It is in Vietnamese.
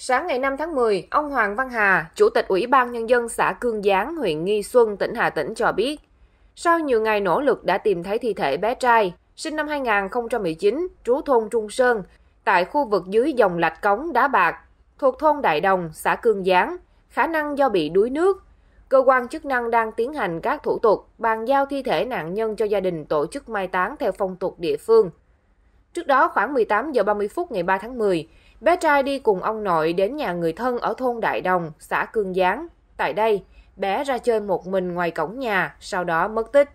Sáng ngày 5 tháng 10, ông Hoàng Văn Hà, Chủ tịch Ủy ban Nhân dân xã Cương Giáng, huyện Nghi Xuân, tỉnh Hà Tĩnh cho biết, sau nhiều ngày nỗ lực đã tìm thấy thi thể bé trai, sinh năm 2019, trú thôn Trung Sơn, tại khu vực dưới dòng lạch cống Đá Bạc, thuộc thôn Đại Đồng, xã Cương Giáng, khả năng do bị đuối nước. Cơ quan chức năng đang tiến hành các thủ tục bàn giao thi thể nạn nhân cho gia đình tổ chức mai táng theo phong tục địa phương. Trước đó khoảng 18 giờ 30 phút ngày 3 tháng 10, Bé trai đi cùng ông nội đến nhà người thân ở thôn Đại Đồng, xã Cương Giáng. Tại đây, bé ra chơi một mình ngoài cổng nhà, sau đó mất tích.